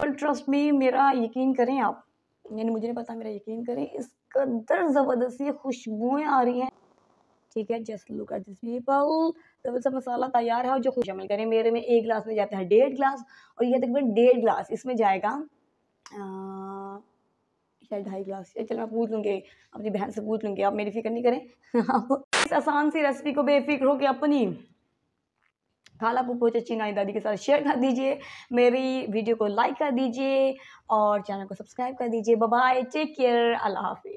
पर ट्रस्ट में मेरा यकीन करें आप यानी मुझे नहीं पता मेरा यकीन करें इस कदर ज़बरदस्ती खुशबुएँ आ रही हैं ठीक है just look at this people तो मसाला तैयार है और जो खुश अमल करें मेरे में एक गिलास में जाता है डेढ़ गिलास और यह तकरीबन डेढ़ गिलास इसमें जाएगा शायद ढाई गिलास चलो मैं पूछ लूँगी अपनी बहन से पूछ लूँगी आप मेरी फिक्र नहीं करें आप इस आसान सी रेसिपी को बेफिक्र कि अपनी खाला को अच्छी नानी दादी के साथ शेयर कर दीजिए मेरी वीडियो को लाइक कर दीजिए और चैनल को सब्सक्राइब कर दीजिए बाय टेक केयर अल्लाह हाफिज़